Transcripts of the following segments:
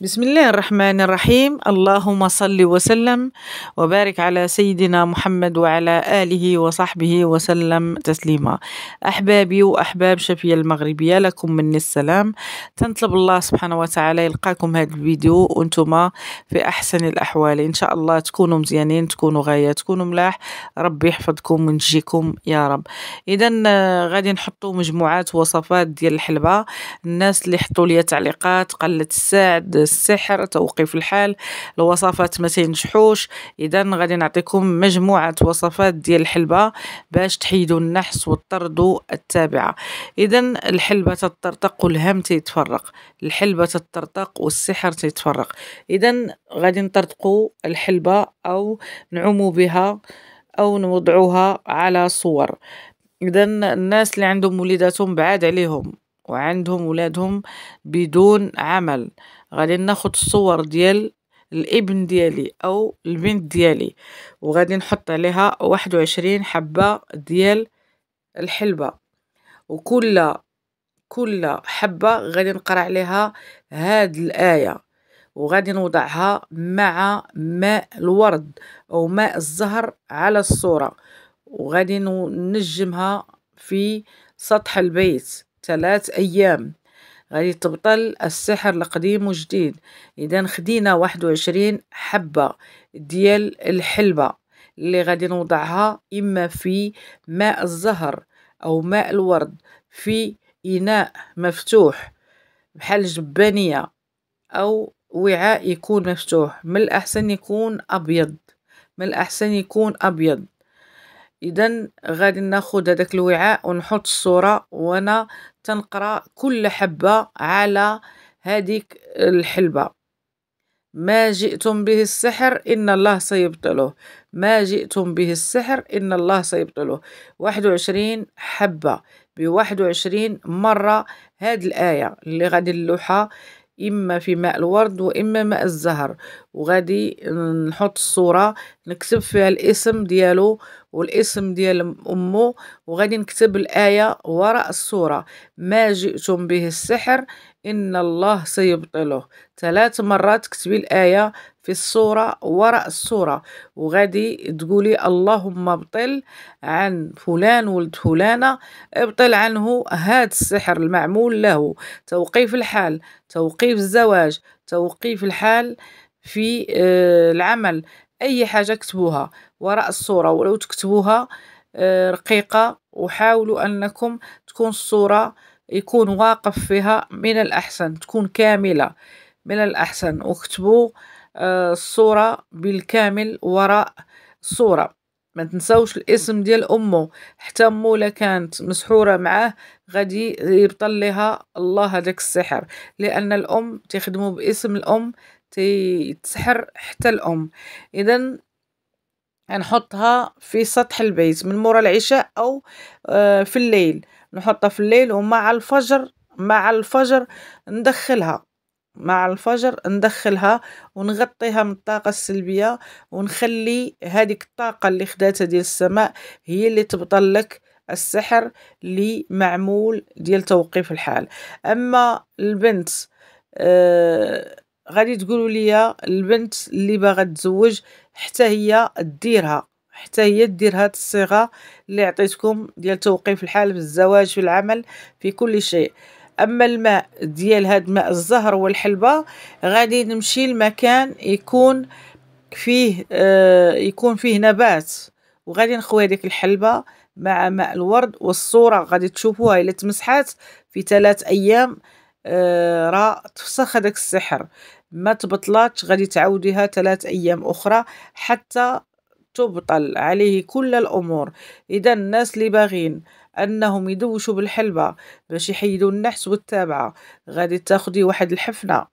بسم الله الرحمن الرحيم اللهم صل وسلم وبارك على سيدنا محمد وعلى آله وصحبه وسلم تسليما أحبابي وأحباب شفية المغربية لكم مني السلام تنطلب الله سبحانه وتعالى يلقاكم هذا الفيديو وانتم في أحسن الأحوال إن شاء الله تكونوا مزيانين تكونوا غاية تكونوا ملاح ربي يحفظكم ونجيكم يا رب إذا غادي نحطوا مجموعات وصفات ديال الحلبة الناس اللي حطوا لي تعليقات قلة الساعد السحر توقيف الحال الوصفات ما تنجحوش اذا غادي نعطيكم مجموعه وصفات ديال الحلبه باش تحيدوا النحس والطرد التابعه اذا الحلبه تترتق والهم تيتفرق الحلبه تترتق والسحر تيتفرق اذا غادي نطرطقوا الحلبه او نعموا بها او نوضعوها على صور اذا الناس اللي عندهم وليداتهم بعاد عليهم وعندهم ولادهم بدون عمل غادي ناخد الصور ديال الابن ديالي او البنت ديالي وغادي نحط عليها واحد وعشرين حبة ديال الحلبة وكل كل حبة غادي نقرا عليها هاد الآية وغادي نوضعها مع ماء الورد او ماء الزهر على الصورة وغادي نجمها في سطح البيت ثلاث أيام غادي تبطل السحر القديم وجديد إذا خدينا واحد وعشرين حبة ديال الحلبة اللي غادي نوضعها إما في ماء الزهر أو ماء الورد في إناء مفتوح بحال جبانية أو وعاء يكون مفتوح من الأحسن يكون أبيض من الأحسن يكون أبيض اذا غادي ناخد هذاك الوعاء ونحط الصوره وانا تنقرا كل حبه على هذيك الحلبه ما جئتم به السحر إن الله سيبطله ما جئتم به السحر إن الله سيبطله واحد حبة بواحد 21 مرة هاد الآية اللي غادي نلوحها إما في ماء الورد وإما ماء الزهر وغادي نحط الصورة نكتب فيها الاسم ديالو والاسم ديال امه وغادي نكتب الايه وراء الصوره ما جئتم به السحر ان الله سيبطله ثلاث مرات كتبي الايه في الصوره وراء الصوره وغادي تقولي اللهم ابطل عن فلان ولد فلانه ابطل عنه هذا السحر المعمول له توقيف الحال توقيف الزواج توقيف الحال في آه، العمل أي حاجة كتبوها وراء الصورة ولو تكتبوها آه، رقيقة وحاولوا أنكم تكون الصورة يكون واقف فيها من الأحسن تكون كاملة من الأحسن وكتبوا آه، الصورة بالكامل وراء الصورة ما تنساوش الاسم ديال امه حتى امه لا كانت مسحوره معاه غادي يبطل لها الله هذاك السحر لان الام تخدموا باسم الام تتسحر حتى الأم إذا نحطها في سطح البيت من مورا العشاء أو آه، في الليل نحطها في الليل ومع الفجر مع الفجر ندخلها مع الفجر ندخلها ونغطيها من الطاقة السلبية ونخلي هذه الطاقة اللي خداتها ديال السماء هي اللي تبطل لك السحر اللي معمول ديال توقيف الحال أما البنت آه غادي تقولوا لي البنت اللي باغا تزوج حتى هي ديرها حتى هي دير هاد الصيغه اللي عطيتكم ديال توقيف الحال في الزواج في العمل في كل شيء اما الماء ديال هاد ماء الزهر والحلبه غادي نمشي لمكان يكون فيه آه يكون فيه نبات وغادي نخوي هذيك الحلبه مع ماء الورد والصوره غادي تشوفوها الا تمسحات في ثلاث ايام آه راه تفسخ هذاك السحر ما تبطلاتش غادي تعاوديها ثلاث ايام اخرى حتى تبطل عليه كل الامور اذا الناس اللي باغين انهم يدوشوا بالحلبه باش يحيدوا النحس والتابعه غادي تاخدي واحد الحفنه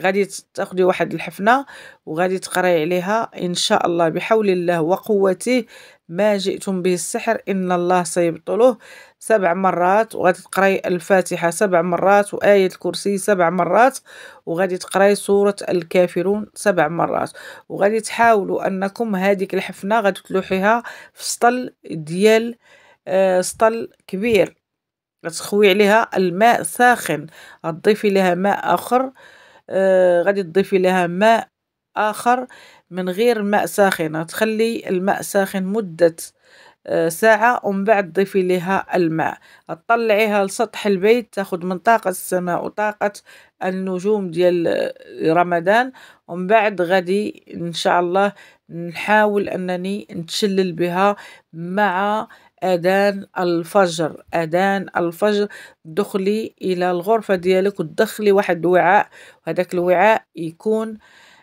غادي تاخدي واحد الحفنه وغادي تقراي عليها ان شاء الله بحول الله وقوته ما جئتم به السحر ان الله سيبطله سبع مرات وغادي تقراي الفاتحه سبع مرات وايه الكرسي سبع مرات وغادي تقراي سوره الكافرون سبع مرات وغادي تحاولوا انكم هذيك الحفنه غادي تلوحيها في سطل ديال آه، سطل كبير غتخوي عليها الماء ساخن غتضيفي لها ماء اخر آه، غادي تضيفي لها ماء آخر من غير ماء ساخن تخلي الماء ساخن مدة آه ساعة ومن بعد ضيفي لها الماء تطلعيها لسطح البيت تاخد من طاقة السماء وطاقة النجوم ديال آه، رمضان ومن بعد غادي إن شاء الله نحاول أنني نتشلل بها مع أذان الفجر أذان الفجر دخلي إلى الغرفة ديالك ودخلي واحد الوعاء وهذاك الوعاء يكون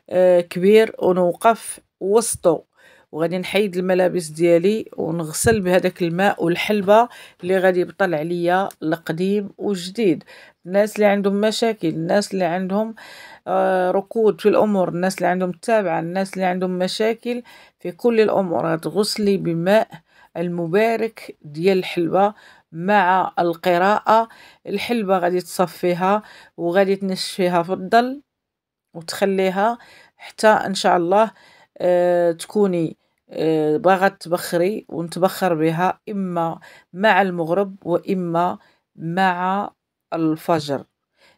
آه، كبير ونوقف وسطه وغادي نحيد الملابس ديالي ونغسل بهذاك الماء والحلبة اللي غادي يبطل عليا القديم والجديد الناس اللي عندهم مشاكل الناس اللي عندهم آه، ركود في الأمور الناس اللي عندهم تابعة الناس اللي عندهم مشاكل في كل الأمور غتغسلي بماء المبارك ديال الحلبة مع القراءة الحلبة غادي تصفيها وغادي تنشفيها في الظل وتخليها حتى ان شاء الله آه تكوني آه باغا تبخري ونتبخر بها اما مع المغرب واما مع الفجر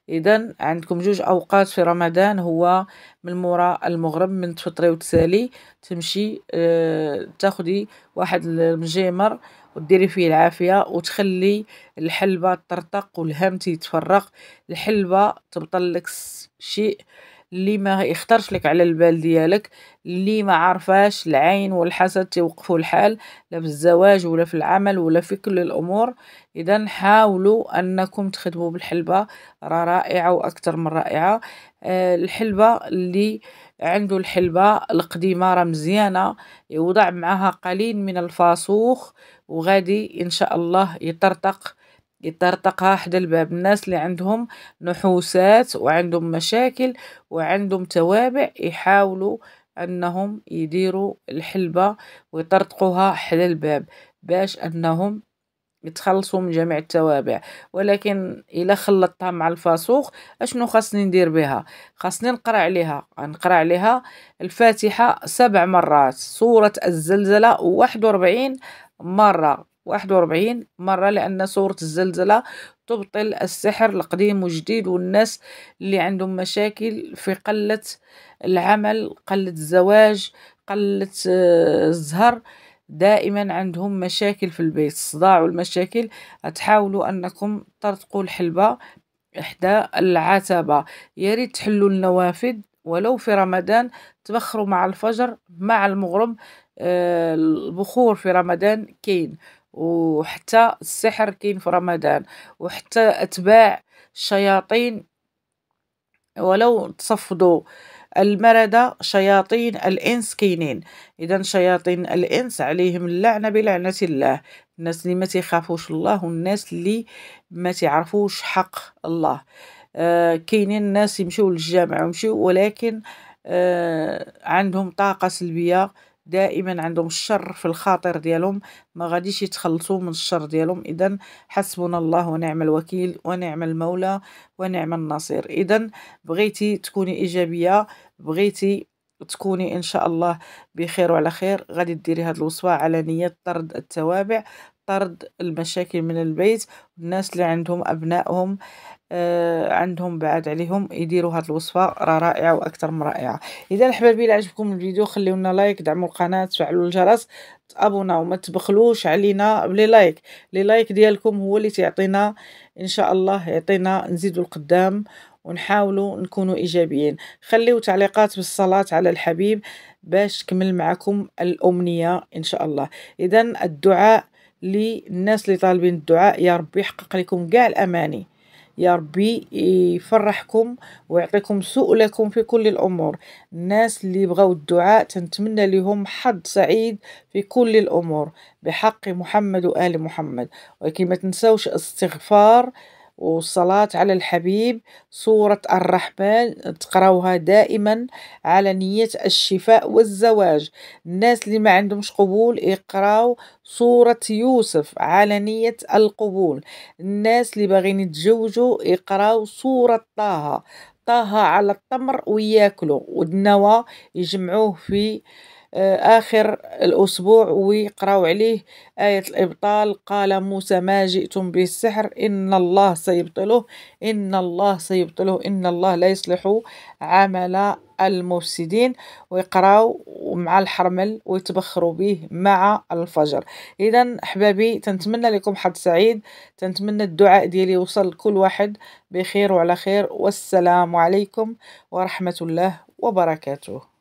إذا عندكم جوج أوقات في رمضان هو من مورا المغرب من تفطري وتسالي تمشي اه تاخدي واحد المجمر وديري فيه العافية وتخلي الحلبة ترتق والهم تيتفرق الحلبة تبطل لك شيء اللي ما يخطرش لك على البال ديالك اللي ما عارفاش العين والحسد توقفوا الحال لا في الزواج ولا في العمل ولا في كل الامور اذا حاولوا انكم تخدموا بالحلبه راه رائعه واكثر من رائعه آه، الحلبه اللي عنده الحلبه القديمه راه مزيانه يوضع معها قليل من الفاسوخ وغادي ان شاء الله يطرطق يطرطقها حدا الباب الناس اللي عندهم نحوسات وعندهم مشاكل وعندهم توابع يحاولوا انهم يديروا الحلبة ويطرطقوها حدا الباب باش انهم يتخلصوا من جميع التوابع ولكن الا خلطتها مع الفاسوخ اشنو خاصني ندير بها خاصني نقرا عليها نقرا عليها الفاتحه سبع مرات سوره الزلزله 41 مره واحد وأربعين مرة لأن سورة الزلزلة تبطل السحر القديم وجديد والناس اللي عندهم مشاكل في قلة العمل قلة الزواج قلة آه، الزهر دائما عندهم مشاكل في البيت الصداع والمشاكل تحاولوا أنكم ترتقوا الحلبة إحدى العتبة يريد تحلوا النوافذ ولو في رمضان تبخروا مع الفجر مع المغرب آه، البخور في رمضان كاين وحتى السحر كاين في رمضان وحتى اتباع الشياطين ولو تصفدوا المردة شياطين الإنس كاينين إذا شياطين الإنس عليهم اللعنة بلعنة الله الناس اللي ما تيخافوش الله والناس اللي ما تعرفوش حق الله آه كاينين الناس يمشيو للجامع ويمشيو ولكن آه عندهم طاقة سلبية دائما عندهم الشر في الخاطر ديالهم ما غاديش يتخلصوا من الشر ديالهم اذا حسبنا الله ونعم الوكيل ونعم المولى ونعم النصير اذا بغيتي تكوني ايجابيه بغيتي تكوني ان شاء الله بخير وعلى خير غادي ديري هاد الوصفه على نيه طرد التوابع طرد المشاكل من البيت الناس اللي عندهم ابنائهم آه، عندهم بعد عليهم يديروا هاد الوصفه راه رائعه واكثر من رائعه اذا الحبايب عجبكم الفيديو خليونا لايك دعموا القناه تفعلوا الجرس تابونا وما تبخلوش علينا بلي لايك لي لايك ديالكم هو اللي تيعطينا ان شاء الله يعطينا نزيدوا القدام ونحاولوا نكونوا ايجابيين خليوا تعليقات بالصلاه على الحبيب باش تكمل معكم الامنيه ان شاء الله اذا الدعاء للناس اللي طالبين الدعاء يا ربي يحقق لكم كاع الاماني يا ربي يفرحكم ويعطيكم سؤلكم في كل الأمور الناس اللي بغاو الدعاء تنتمنى لهم حظ سعيد في كل الأمور بحق محمد وآل محمد ولكن ما تنسوش استغفار والصلاة على الحبيب سورة الرحمن تقراوها دائما على نية الشفاء والزواج الناس اللي ما عندهمش قبول يقراو سورة يوسف على نية القبول الناس اللي باغيين يتزوجوا يقراو سورة طه طه على التمر وياكلوا والنوى يجمعوه في آه، آخر الأسبوع ويقراو عليه آية الإبطال قال موسى ما جئتم به السحر إن الله سيبطله إن الله سيبطله إن الله لا يصلح عمل المفسدين ويقراو مع الحرمل ويتبخروا به مع الفجر اذا احبابي تنتمنى لكم حد سعيد تنتمنى الدعاء ديالي يوصل لكل واحد بخير وعلى خير والسلام عليكم ورحمه الله وبركاته